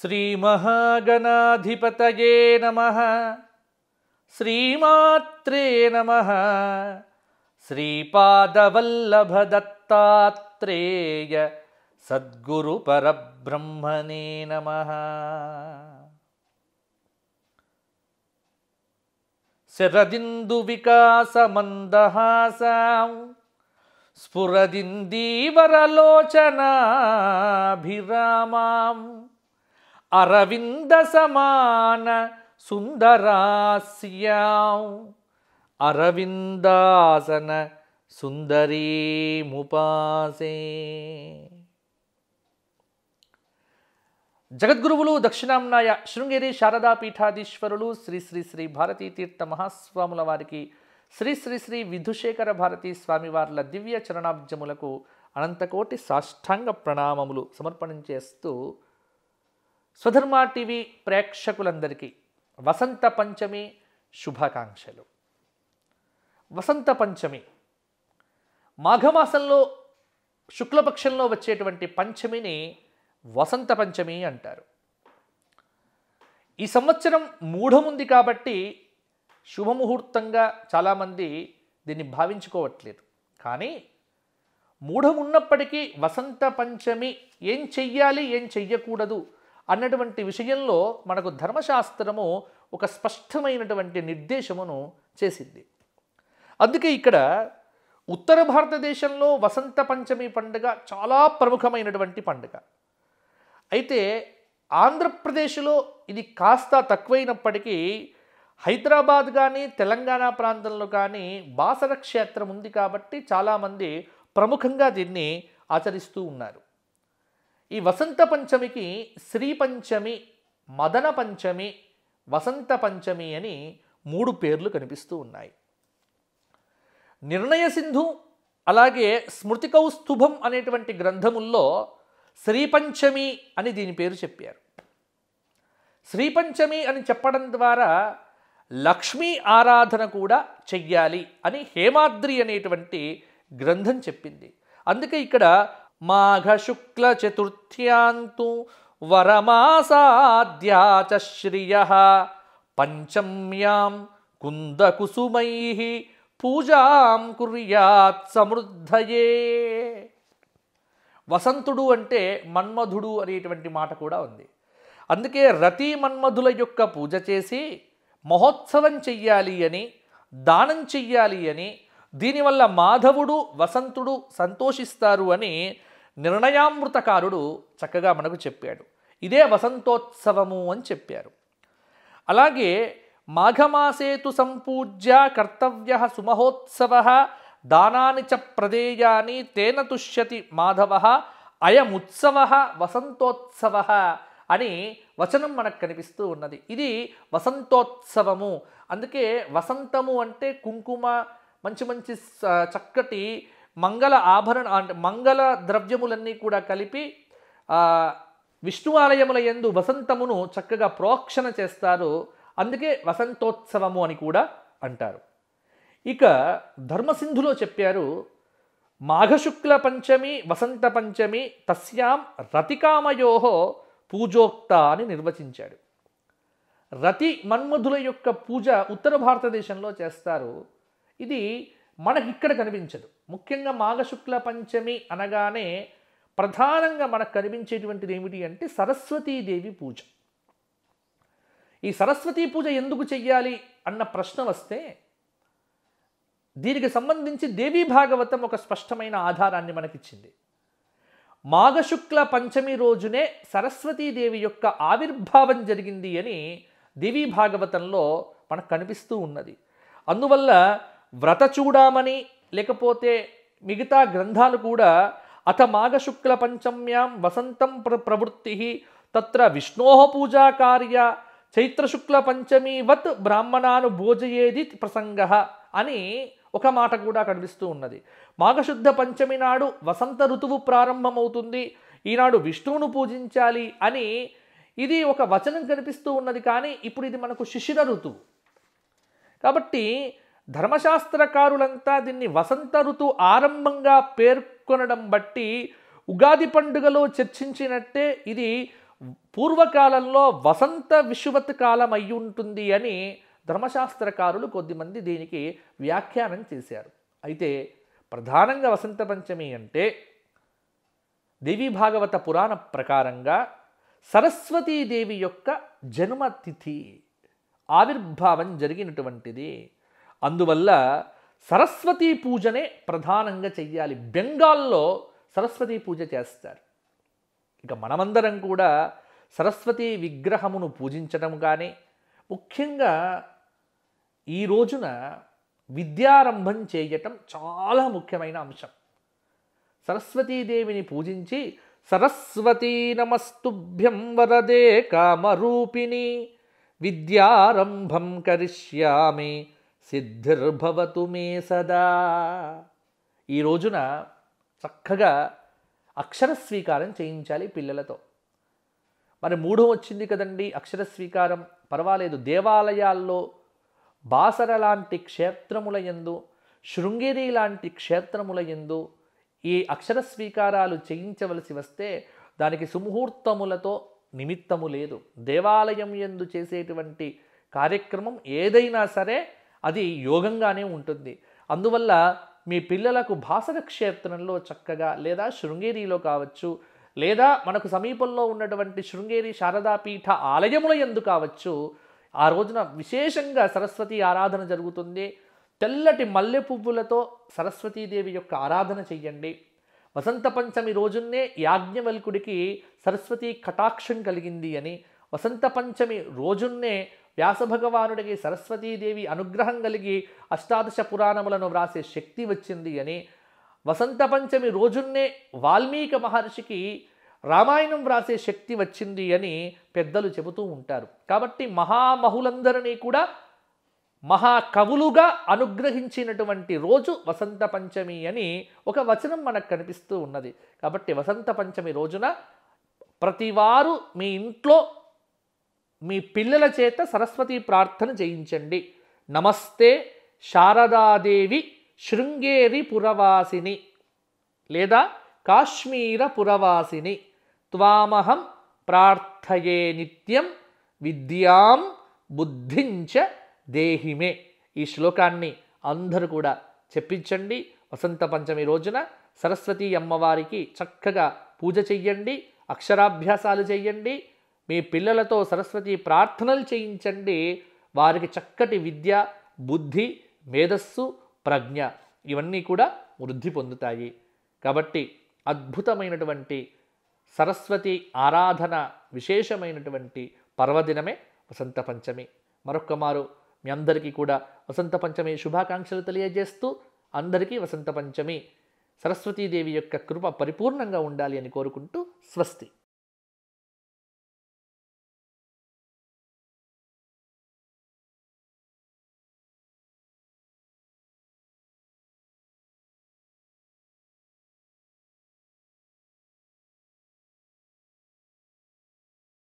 श्रीमहागणाधिपतये नमः श्रीमात्रे नमः श्रीपादवल्लभदत्तात्रेय सद्गुरुपरब्रह्मणे नमः శరదిందు వికాస మందహాస స్ఫురదిందీవరలోచనాభిరామాం అరవింద సమాన సుందరాస్యాం అరవిందాసన సుందరీముపాసే జగద్గురువులు దక్షిణాంనాయ శృంగేరి శారదా పీఠాధీశ్వరులు శ్రీ శ్రీ శ్రీ భారతీ తీర్థ మహాస్వాముల వారికి శ్రీ శ్రీ శ్రీ విధుశేఖర భారతీ స్వామివార్ల దివ్య చరణాబ్జములకు అనంతకోటి సాష్టాంగ ప్రణామములు చేస్తూ స్వధర్మ టీవీ ప్రేక్షకులందరికీ వసంత పంచమి శుభాకాంక్షలు వసంత పంచమి మాఘమాసంలో శుక్లపక్షంలో వచ్చేటువంటి పంచమిని వసంత పంచమి అంటారు ఈ సంవత్సరం మూఢముంది కాబట్టి శుభముహూర్తంగా చాలామంది దీన్ని భావించుకోవట్లేదు కానీ మూఢం ఉన్నప్పటికీ వసంత పంచమి ఏం చెయ్యాలి ఏం చెయ్యకూడదు అన్నటువంటి విషయంలో మనకు ధర్మశాస్త్రము ఒక స్పష్టమైనటువంటి నిర్దేశమును చేసింది అందుకే ఇక్కడ ఉత్తర భారతదేశంలో వసంత పంచమి పండుగ చాలా ప్రముఖమైనటువంటి పండుగ అయితే ఆంధ్రప్రదేశ్లో ఇది కాస్త తక్కువైనప్పటికీ హైదరాబాద్ కానీ తెలంగాణ ప్రాంతంలో కానీ బాసర క్షేత్రం ఉంది కాబట్టి చాలామంది ప్రముఖంగా దీన్ని ఆచరిస్తూ ఉన్నారు ఈ వసంత పంచమికి శ్రీ పంచమి మదన పంచమి వసంత పంచమి అని మూడు పేర్లు కనిపిస్తూ ఉన్నాయి నిర్ణయ సింధు అలాగే స్మృతి కౌస్తుభం అనేటువంటి గ్రంథముల్లో శ్రీపంచమి అని దీని పేరు చెప్పారు శ్రీపంచమి అని చెప్పడం ద్వారా లక్ష్మీ ఆరాధన కూడా చెయ్యాలి అని హేమాద్రి అనేటువంటి గ్రంథం చెప్పింది అందుకే ఇక్కడ మాఘ శుక్ల చతుర్థ్యాంతు వరమాసాద్యాచశ్రియ పంచమ్యాం కుందకుసుమై పూజాం కుర్యాత్ సమృద్ధయే వసంతుడు అంటే మన్మధుడు అనేటువంటి మాట కూడా ఉంది అందుకే రతి మన్మధుల యొక్క పూజ చేసి మహోత్సవం చెయ్యాలి అని దానం చెయ్యాలి అని దీనివల్ల మాధవుడు వసంతుడు సంతోషిస్తారు అని నిర్ణయామృతకారుడు చక్కగా మనకు చెప్పాడు ఇదే వసంతోత్సవము అని చెప్పారు అలాగే మాఘమాసేతు సంపూజ్య కర్తవ్య సుమహోత్సవ దానాని చ ప్రదేయాని తేన తుష్యతి మాధవ అయముత్సవ వసంతోత్సవ అని వచనం మనకు కనిపిస్తూ ఉన్నది ఇది వసంతోత్సవము అందుకే వసంతము అంటే కుంకుమ మంచి మంచి చక్కటి మంగళ ఆభరణ అంటే మంగళ ద్రవ్యములన్నీ కూడా కలిపి విష్ణు ఆలయముల ఎందు వసంతమును చక్కగా ప్రోక్షణ చేస్తారు అందుకే వసంతోత్సవము అని కూడా అంటారు ఇక ధర్మసింధులో చెప్పారు మాఘశుక్ల పంచమి వసంత పంచమి తస్యాం రతికామయోహో పూజోక్త అని నిర్వచించాడు రతి మన్మధుల యొక్క పూజ ఉత్తర భారతదేశంలో చేస్తారు ఇది మనకి ఇక్కడ కనిపించదు ముఖ్యంగా మాఘశుక్ల పంచమి అనగానే ప్రధానంగా మనకు కనిపించేటువంటిది ఏమిటి అంటే సరస్వతీదేవి పూజ ఈ సరస్వతీ పూజ ఎందుకు చెయ్యాలి అన్న ప్రశ్న వస్తే దీనికి సంబంధించి దేవీ భాగవతం ఒక స్పష్టమైన ఆధారాన్ని మనకిచ్చింది మాఘశుక్ల పంచమి రోజునే సరస్వతీదేవి యొక్క ఆవిర్భావం జరిగింది అని దేవీ భాగవతంలో మనకు కనిపిస్తూ ఉన్నది అందువల్ల వ్రత చూడామని లేకపోతే మిగతా గ్రంథాలు కూడా అథ మాఘశుక్ల పంచమ్యాం వసంతం ప్ర ప్రవృత్తి తత్ర విష్ణోహ పూజా కార్య చైత్రశుక్ల పంచమీవత్ బ్రాహ్మణాను భోజయేది ప్రసంగ అని ఒక మాట కూడా కనిపిస్తూ ఉన్నది మాఘశుద్ధ పంచమి నాడు వసంత ఋతువు ప్రారంభమవుతుంది ఈనాడు విష్ణువును పూజించాలి అని ఇది ఒక వచనం కనిపిస్తూ ఉన్నది కానీ ఇప్పుడు ఇది మనకు శిశిర ఋతువు కాబట్టి ధర్మశాస్త్రకారులంతా దీన్ని వసంత ఋతువు ఆరంభంగా పేర్కొనడం బట్టి ఉగాది పండుగలో చర్చించినట్టే ఇది పూర్వకాలంలో వసంత విషువత్ కాలం అయి ఉంటుంది అని ధర్మశాస్త్రకారులు కొద్దిమంది దీనికి వ్యాఖ్యానం చేశారు అయితే ప్రధానంగా వసంత పంచమి అంటే దేవీ భాగవత పురాణ ప్రకారంగా సరస్వతీదేవి యొక్క జన్మతిథి ఆవిర్భావం జరిగినటువంటిది అందువల్ల సరస్వతీ పూజనే ప్రధానంగా చెయ్యాలి బెంగాల్లో సరస్వతీ పూజ చేస్తారు ఇక మనమందరం కూడా సరస్వతీ విగ్రహమును పూజించడం కానీ ముఖ్యంగా ఈ రోజున విద్యారంభం చేయటం చాలా ముఖ్యమైన అంశం సరస్వతీదేవిని పూజించి సరస్వతీ నమస్తుభ్యం వరదే కామరూపిణి విద్యారంభం కరిష్యామి సిద్ధిర్భవతు మే సదా ఈ రోజున చక్కగా అక్షర స్వీకారం చేయించాలి పిల్లలతో మరి మూఢం వచ్చింది కదండి అక్షర స్వీకారం పర్వాలేదు దేవాలయాల్లో బాసర లాంటి క్షేత్రముల ఎందు శృంగేరి లాంటి క్షేత్రముల ఎందు ఈ అక్షర స్వీకారాలు చేయించవలసి వస్తే దానికి సుముహూర్తములతో నిమిత్తము లేదు దేవాలయం ఎందు చేసేటువంటి కార్యక్రమం ఏదైనా సరే అది యోగంగానే ఉంటుంది అందువల్ల మీ పిల్లలకు భాసర క్షేత్రంలో చక్కగా లేదా శృంగేరిలో కావచ్చు లేదా మనకు సమీపంలో ఉన్నటువంటి శృంగేరి శారదాపీఠ ఆలయముల ఎందు కావచ్చు ఆ రోజున విశేషంగా సరస్వతి ఆరాధన జరుగుతుంది తెల్లటి మల్లె పువ్వులతో సరస్వతీదేవి యొక్క ఆరాధన చెయ్యండి వసంత పంచమి రోజున్నే యాజ్ఞవల్కుడికి సరస్వతి కటాక్షం కలిగింది అని వసంత పంచమి రోజున్నే వ్యాసభగవానుడికి సరస్వతీదేవి అనుగ్రహం కలిగి అష్టాదశ పురాణములను వ్రాసే శక్తి వచ్చింది అని వసంత పంచమి రోజున్నే వాల్మీక మహర్షికి రామాయణం వ్రాసే శక్తి వచ్చింది అని పెద్దలు చెబుతూ ఉంటారు కాబట్టి మహామహులందరినీ కూడా మహాకవులుగా అనుగ్రహించినటువంటి రోజు వసంత పంచమి అని ఒక వచనం మనకు కనిపిస్తూ ఉన్నది కాబట్టి వసంత పంచమి రోజున ప్రతివారు మీ ఇంట్లో మీ పిల్లల చేత సరస్వతి ప్రార్థన చేయించండి నమస్తే శారదాదేవి శృంగేరి పురవాసిని లేదా కాశ్మీర పురవాసిని త్వామహం ప్రార్థయే నిత్యం విద్యాం బుద్ధించ దేహిమే ఈ శ్లోకాన్ని అందరూ కూడా చెప్పించండి వసంత పంచమి రోజున సరస్వతి అమ్మవారికి చక్కగా పూజ చెయ్యండి అక్షరాభ్యాసాలు చేయండి మీ పిల్లలతో సరస్వతి ప్రార్థనలు చేయించండి వారికి చక్కటి విద్య బుద్ధి మేధస్సు ప్రజ్ఞ ఇవన్నీ కూడా వృద్ధి పొందుతాయి కాబట్టి అద్భుతమైనటువంటి సరస్వతి ఆరాధన విశేషమైనటువంటి పర్వదినమే వసంత పంచమి మరొక్క మారు మీ అందరికీ కూడా వసంత పంచమి శుభాకాంక్షలు తెలియజేస్తూ అందరికీ వసంత పంచమి సరస్వతీదేవి యొక్క కృప పరిపూర్ణంగా ఉండాలి అని కోరుకుంటూ స్వస్తి